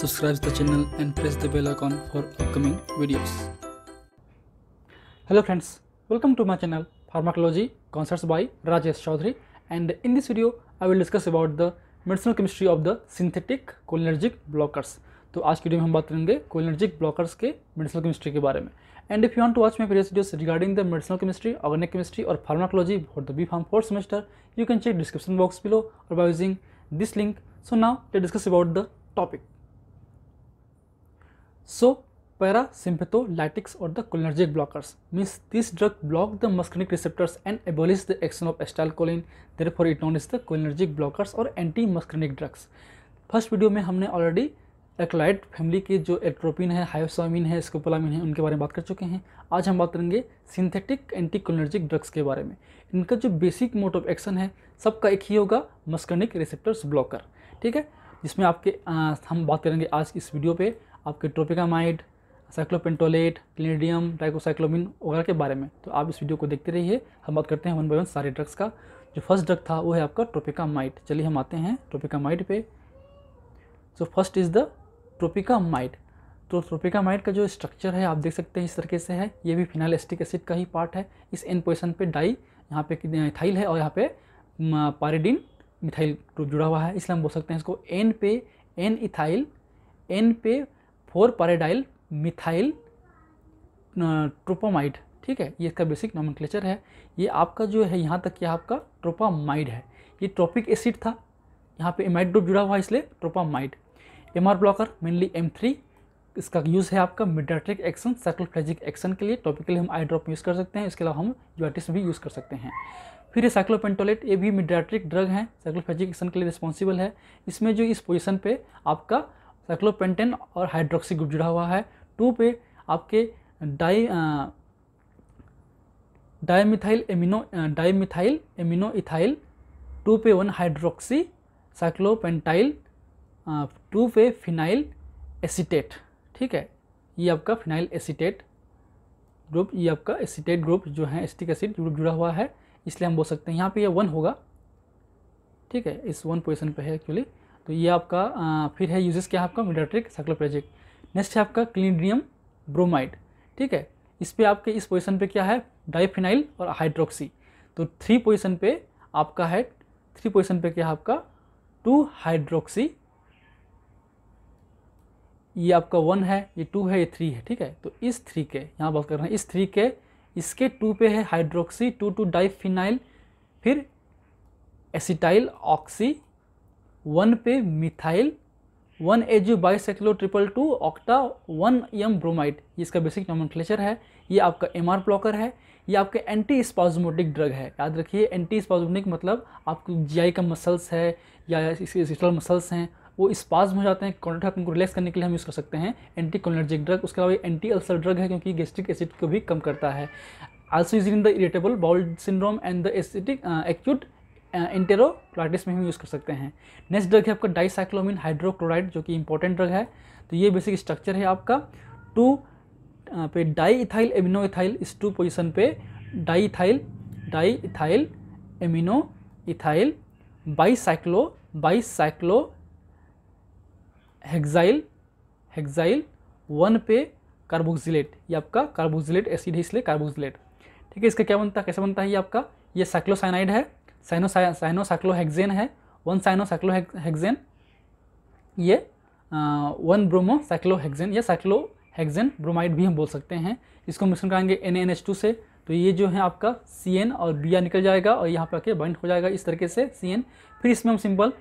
subscribe the channel and press the bell icon for upcoming videos hello friends welcome to my channel pharmacology concerts by rajesh chaudhary and in this video i will discuss about the medicinal chemistry of the synthetic cholinergic blockers तो आज की video में हम बात करेंगे cholinergic blockers के medicinal chemistry के बारे में and if you want to watch my previous videos regarding the medicinal chemistry organic chemistry और pharmacology for the B pharm fourth semester you can check description box below और by using this link so now let discuss about the topic so parasympatholytics और the cholinergic blockers means this drug block the muscarinic receptors and abolish the action of acetylcholine therefore it known is the cholinergic blockers और anti muscarinic drugs first video में हमने already एक्लाइड family के जो एक्ट्रोपिन है हाइसोमिन है स्कोपोलामिन है उनके बारे में बात कर चुके हैं आज हम बात करेंगे सिंथेटिक एंटी कुलर्जिक ड्रग्स के बारे में इनका जो बेसिक मोड ऑफ एक्शन है सबका एक ही होगा मस्कनिक रिसेप्टर्स ब्लॉकर ठीक है जिसमें आपके आ, हम बात करेंगे आज इस वीडियो पर आपके ट्रोपिकामाइड साइक्लोपेंटोलेट क्लिनिडियम टाइकोसाइक्लोमिन वगैरह के बारे में तो आप इस वीडियो को देखते रहिए हम बात करते हैं वन बाई वन सारे ड्रग्स का जो फर्स्ट ड्रग था वो है आपका ट्रोपिकामाइड चलिए हम आते हैं ट्रोपिकामाइड पे so first is the tropicamide तो ट्रोपिकामाइड का जो स्ट्रक्चर है आप देख सकते हैं इस तरीके से है ये भी फिनालिस्टिक एसिड का ही पार्ट है इस एन पोजिशन पे डाई यहाँ पे मिथाइल है और यहाँ पे पारिडीन मिथाइल जुड़ा हुआ है इसलिए हम बोल सकते हैं इसको एन पे एन इथाइल एन पे फोर पैराडाइल मिथाइल ट्रोपामाइड ठीक है ये इसका बेसिक नॉमन है ये आपका जो है यहाँ तक यह आपका ट्रोपामाइड है ये ट्रोपिक एसिड था यहाँ पे एमाइड ग्रुप जुड़ा हुआ है इसलिए tropamide M R blocker mainly M three इसका यूज़ है आपका मिडाट्रिक एक्शन साइक्लोफ्लेजिक एक्शन के लिए टॉपिकली हम आई ड्रॉप यूज़ कर सकते हैं इसके अलावा हम जोटिस भी यूज़ कर सकते हैं फिर ये साइक्लोपेंटोलेट ये भी मिडाट्रिक ड्रग हैं साइक्लोफेजिक एक्शन के लिए रिस्पॉन्सिबल है इसमें जो इस पोजिशन पर आपका साइक्लोपेंटेन और हाइड्रोक्सी ग्रुप जुड़ा हुआ है टू पे आपके di dimethyl amino dimethyl amino ethyl two पे वन हाइड्रोक्सी साइक्लोपेंटाइल टू पे फिनाइल एसीटेट ठीक है ये आपका फिनाइल एसीटेट ग्रुप ये आपका एसीटेट ग्रुप जो है एसिटिक एसिड ग्रुप जुड़ा हुआ है इसलिए हम बोल सकते हैं यहाँ पे ये वन होगा ठीक है इस वन पोजिशन पे है एक्चुअली तो ये आपका आ, फिर है यूजेस क्या है आपका मिडाट्रिक साइक्लोप्रेजिक नेक्स्ट है आपका क्लिनड्रियम ब्रोमाइड ठीक है इस पर आपके इस पोजिशन पर क्या है डाइफिनाइल और हाइड्रोक्सी तो थ्री पोजिशन पे आपका है थ्री पोजिशन पर क्या है आपका टू हाइड्रोक्सी ये आपका वन है ये टू है ये थ्री है ठीक है तो इस थ्री के यहाँ बात कर रहे हैं इस थ्री के इसके टू पे है हाइड्रोक्सी टू टू डाइफिनाइल फिर एसिटाइल ऑक्सी वन पे methyl one A U bicyclo triple two octa one M bromide इसका बेसिक नॉमन है ये आपका एम आर ब्लॉकर है ये आपके एंटी स्पाजमोटिक ड्रग है याद रखिए एंटी स्पाजमोटिक मतलब आपको जीआई का मसल्स है या इसके मसल्स हैं वो स्पाज हो जाते हैं कॉन्ट्रेक्ट उनको रिलैक्स करने के लिए हम यूज़ कर सकते हैं एंटी कोलर्जिक ड्रग उसके अलावा एंटी अल्सर ड्रग है क्योंकि गेस्ट्रिक एसिड को भी कम करता है also is in the irritable bowel syndrome and the acetic acute enterocolitis में हम यूज़ कर सकते हैं नेक्स्ट ड्रग है आपका डाइसाइक्लोमिन हाइड्रोक्लोराइड जो कि इंपॉर्टेंट ड्रग है तो ये बेसिक स्ट्रक्चर है आपका टू पे डाई इथाइल एमिनो इथाइल इस टू पोजिशन पे di ethyl di ethyl amino ethyl bicyclo bicyclo hexyl hexyl one पे कार्बोक्सिलेट ये आपका कार्बोक्सिलेट एसिड है इसलिए कार्बोक्सिलेट ठीक है इसका क्या बनता है कैसे बनता है ये आपका ये साइक्लोसाइनाइड है साइनोसा साइनोसाक्लोहेक्जेन है वन साइनोसाइक्लोहेक्जेन ये वन ब्रोमो साइक्लोहेक्जेन या साइक्लोहेक्जेन ब्रोमाइड भी हम बोल सकते हैं इसको मिश्रण कराएंगे एन एन एच टू से तो ये जो है आपका सी एन और बी आर निकल जाएगा और यहाँ पर आके बाइंड हो जाएगा इस तरीके से सी एन फिर इसमें हम सिंपल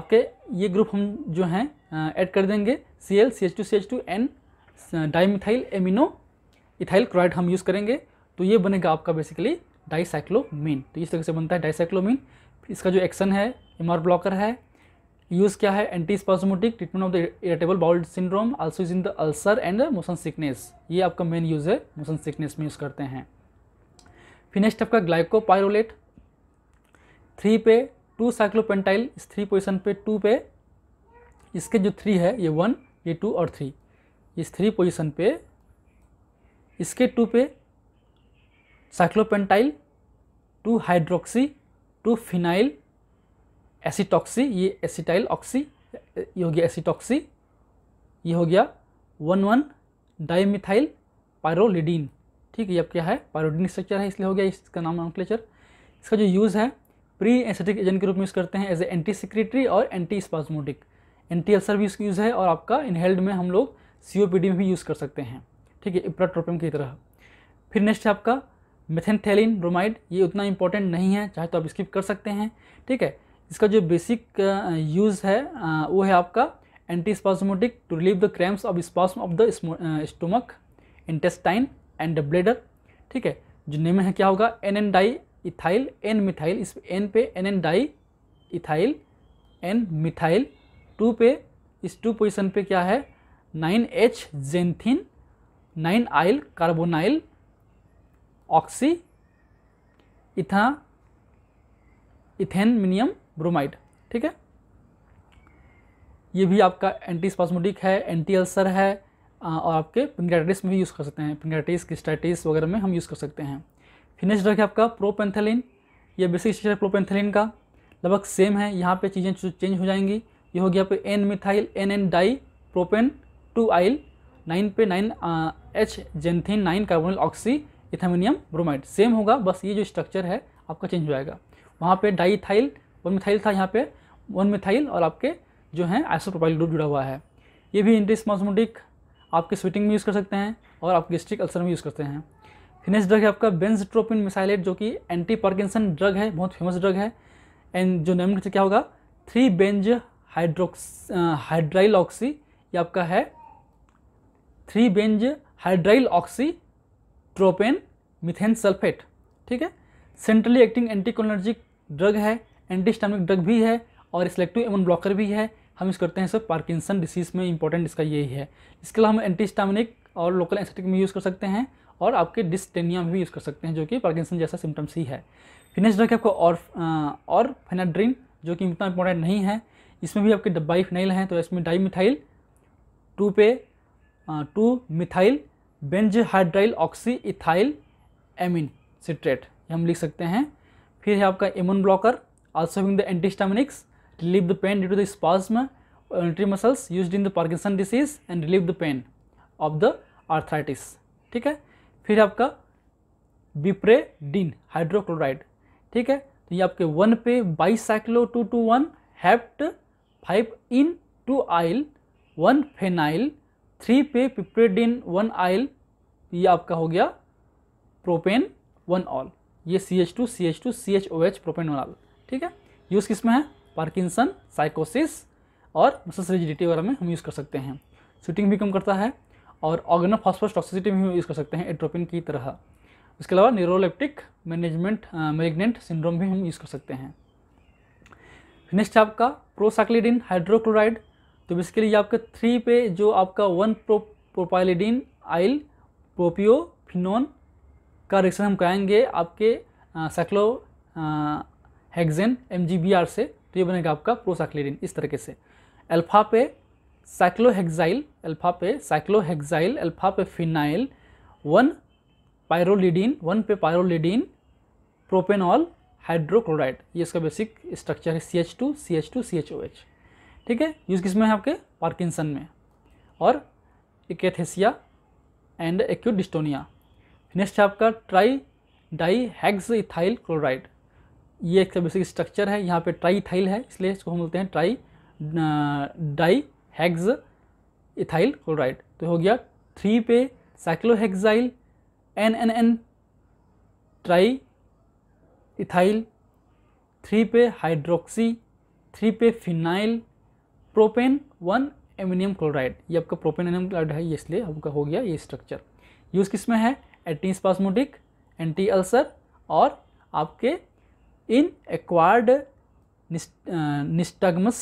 आपके ये ग्रुप हम जो हैं ऐड कर देंगे C L C H two C H two N dimethyl amino ethyl chloride हम यूज़ करेंगे तो ये बनेगा आपका बेसिकली डाइसाइक्लोमीन तो इस तरह से बनता है डाइसाइक्लोमीन इसका जो एक्शन है एम ब्लॉकर है यूज़ क्या है anti spasmodic treatment of the irritable bowel syndrome also is in the ulcer and motion sickness ये आपका मेन यूज़ है मोशन सिकनेस में यूज़ करते हैं फिर नेक्स्ट आपका ग्लाइकोपायरोलेट थ्री पे टू साइक्लोपेंटाइल इस थ्री पोजिशन पे टू पे इसके जो थ्री है ये वन ये टू और थ्री इस थ्री पोजिशन पे इसके टू पे cyclopentyl two hydroxy two phenyl acetoxy ये एसिटाइल ऑक्सी ये हो गया एसीटॉक्सी ये हो गया वन वन डाइमिथाइल पायरोलिडीन ठीक है ये अब क्या है पायरोडीन स्ट्रक्चर है इसलिए हो गया इसका नाम नॉमक्लेचर इसका जो यूज़ है प्री एसिटिक एजेंट के रूप में यूज़ करते हैं एज ए एंटी सिक्रेटरी और एंटी स्पाजमोटिक एंटी अल्सर भी यूज़ है और आपका इनहेल्ड में हम लोग सी में भी यूज़ कर सकते हैं ठीक है इप्राट्रोपियम की तरह फिर नेक्स्ट है आपका मेथेनथेलिन ब्रोमाइड ये उतना इंपॉर्टेंट नहीं है चाहे तो आप स्किप कर सकते हैं ठीक है इसका जो बेसिक यूज़ uh, है uh, वो है आपका anti spasmodic to relieve the cramps of spasm of the stomach intestine and bladder ठीक है जो नेम है क्या होगा N N di ethyl N methyl इस एन पे N N di ethyl N methyl two पे इस टू पोजिशन पे क्या है nine H xanthene nine yl carbonyl oxy etha ethanaminium bromide ठीक है ये भी आपका एंटी स्पास्मोडिक है एंटी अल्सर है और आपके पिंगाटिस में भी यूज़ कर सकते हैं पिंगाटिस क्रिस्टाइटिस वगैरह में हम यूज़ कर सकते हैं फिनिश ड्रग है आपका प्रोपेंथेलिन ये बेसिक स्ट्रक्चर है प्रोपेंथेलिन का लगभग सेम है यहाँ पे चीज़ें चेंज हो जाएंगी ये होगी गया पे N methyl N N di propane two yl nine पे nine H xanthene nine carbonyl oxy ethaminium bromide same होगा बस ये जो स्ट्रक्चर है आपका चेंज हो जाएगा वहाँ पे डाईथाइल वन मिथाइल था यहाँ पे वन मिथाइल और आपके जो आइसो आइसोप्रोपाइल ग्रुप जुड़ा हुआ है ये भी इंटीस्मास्मोडिक आपके स्वीटिंग में यूज़ कर सकते हैं और आप गेस्ट्रिक अल्सर में यूज़ करते हैं फिनेस ड्रग है आपका बेंजट्रोपिन मिसाइलेट जो कि एंटी पार्किसन ड्रग है बहुत फेमस ड्रग है एंड जो नेम क्या होगा three benz hydrox hydryl oxy ये आपका है three benz hydryl oxy propane methane sulphate ठीक है सेंट्रली एक्टिंग एंटीकोलर्जिक ड्रग है एंटीस्टामिक ड्रग भी है और सेलेक्टिव एमन ब्लॉकर भी है हम यूज़ करते हैं सर पार्किंसन डिसीज़ में इंपॉर्टेंट इसका यही है इसके अलावा हम एंटीस्टामिक और लोकल एंसेटिक में यूज़ कर सकते हैं और आपके डिस्टेनिया में भी यूज़ कर सकते हैं जो कि पार्किंसन जैसा सिम्टम्स ही है फिनेस ड्रग है आपको और और फेनाड्रीन जो कि इतना इंपॉर्टेंट नहीं है इसमें भी आपके डब्बाई फिनाइल हैं तो इसमें डाई मिथाइल टू पे two methyl benz hydryl oxy ethyl amine citrate हम लिख सकते हैं फिर है आपका immune blocker also being the antihistaminics relieve the pain due to the spasm entry muscles use in the Parkinson disease and relieve the pain of the arthritis ठीक है फिर आपका बिप्रेडिन हाइड्रोक्लोराइड ठीक है तो ये आपके वन पे bicyclo two two one hept five en two yl one phenyl three पे पिप्रेडिन वन आइल तो ये आपका हो गया प्रोपेन वन ऑल ये C H two C H two C H O H propane one ol ठीक है यूज़ किस में है पार्किंसन साइकोसिस और मसल्स रिजिडिटी वगैरह में हम यूज़ कर सकते हैं शूटिंग भी कम करता है और ऑर्गेनो फॉस्फोस टॉक्सिसिटी भी हम यूज़ कर सकते हैं एट्रोपिन की तरह उसके अलावा न्यूरोलेप्टिक मैनेजमेंट मेलिग्नेंट सिंड्रोम भी हम यूज़ कर सकते हैं नेक्स्ट आपका प्रोसाइक्लिडिन हाइड्रोक्लोराइड तो बेसिकली ये आपके थ्री पे जो आपका वन प्रो प्रोपाइलिडिन आइल फिनोन का रिएक्शन हम कराएंगे आपके साइक्लो हेगजेन एम से तो ये बनेगा आपका प्रोसाइक्लेरिन इस तरीके से अल्फा पे साइक्लोहेक्साइल अल्फा पे साइक्लोहेक्साइल अल्फा पे फिनाइल वन पायरोलिडीन वन पे पायरोलिडीन प्रोपेनॉल हाइड्रोक्लोराइड ये इसका बेसिक स्ट्रक्चर है C H two C H two C H O H ठीक है यूज़ किसमें है आपके पार्किंसन में और akathisia and acute dystonia next है आपका tridihexethyl chloride ये एक बेसिक स्ट्रक्चर है यहाँ पे ट्राई इथाइल है इसलिए इसको हम बोलते हैं tridihexethyl chloride तो हो गया थ्री पे cyclohexyl N N N triethyl three पे हाइड्रोक्सी थ्री पे phenyl propane one aminium chloride ये आपका प्रोपेन एनियम क्लोराइड है ये इसलिए आपका हो गया ये स्ट्रक्चर यूज़ किस में है एंटी स्पास्मोटिक एंटी अल्सर और आपके इन एक्वायर्ड निस्टगमस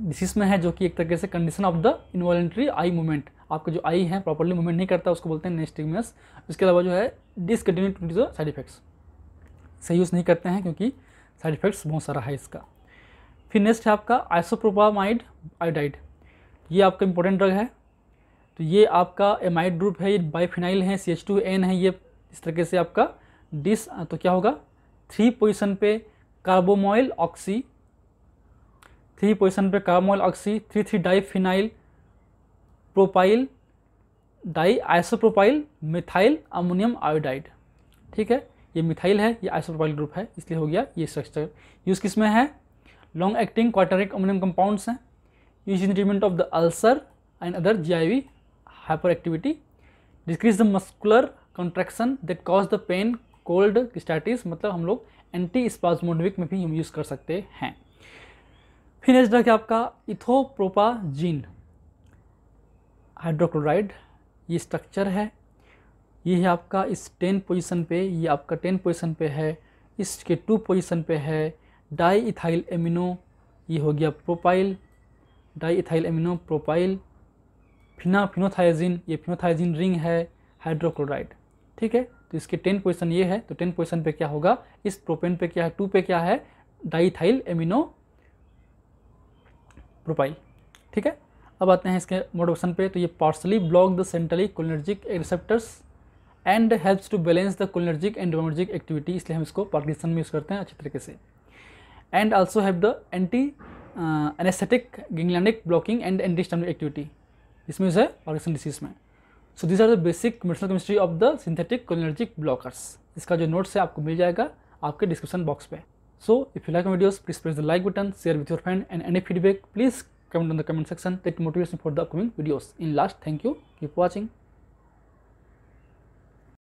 डिसीज में है जो कि एक तरीके से condition of the involuntary eye movement आपका जो आई है प्रॉपरली मूवमेंट नहीं करता उसको बोलते हैं नेस्टिगमस इसके अलावा जो है डिसकन्टिन्यू साइड इफेक्ट्स सही यूज़ नहीं करते हैं क्योंकि साइड इफेक्ट्स बहुत सारा है इसका फिर नेक्स्ट है आपका आइसोप्रोपामाइड आयोडाइड ये आपका इंपॉर्टेंट ड्रग है तो ये आपका एमाइड ग्रुप है ये बाईफिनाइल है सी एच टू एन है ये इस तरीके से आपका डिस तो क्या होगा थ्री पोजिशन पे कार्बोमोइल ऑक्सी थ्री पोजिशन पे carbamoyl oxy three three diphenyl propyl di isopropyl methyl ammonium iodide ठीक है ये मिथाइल है ये आइसोप्रोपाइल ग्रुप है इसलिए हो गया ये स्ट्रक्चर यूज़ किस में है लॉन्ग एक्टिंग क्वार्टरिक अमोनियम कंपाउंड्स हैं used in treatment of the ulcer and other GIV hyperactivity. Decrease the muscular contraction that cause the pain cold, cystitis. मतलब हम लोग anti-spasmodic में भी हम use कर सकते हैं फिर नेक्स्ट ड्रग है आपका इथोप्रोपाजीन हाइड्रोक्लोराइड ये स्ट्रक्चर है ये है आपका इस टेन पोजीशन पे ये आपका टेन पोजीशन पे है इसके टू पोजीशन पे है डाई इथाइल एमिनो ये हो गया propyl diethyl amino propyl phena phenothiazine ये फिनोथाइजिन रिंग है हाइड्रोक्लोराइड ठीक है तो इसके टेन पोजिशन ये है तो टेन पोजिशन पे क्या होगा इस प्रोपेन पे क्या है टू पे क्या है डाईथाइल एमिनो प्रोपाइल ठीक है अब आते हैं इसके मोड ऑप्शन पे तो ये partially block the centrally cholinergic receptors and helps to balance the cholinergic and activity इसलिए हम इसको पार्किसन में यूज़ करते हैं अच्छे तरीके से and also have the anti anesthetic ganglionic blocking and anti systemic activity इसमें जो है पार्किसन डिसीज में so this are the basic medicinal chemistry of the synthetic cholinergic blockers इसका जो नोट्स है आपको मिल जाएगा आपके डिस्क्रिप्शन बॉक्स पे so if you like videos please press the like button share with your friend and any feedback please comment on the comment section that motivation for the upcoming videos in last thank you keep watching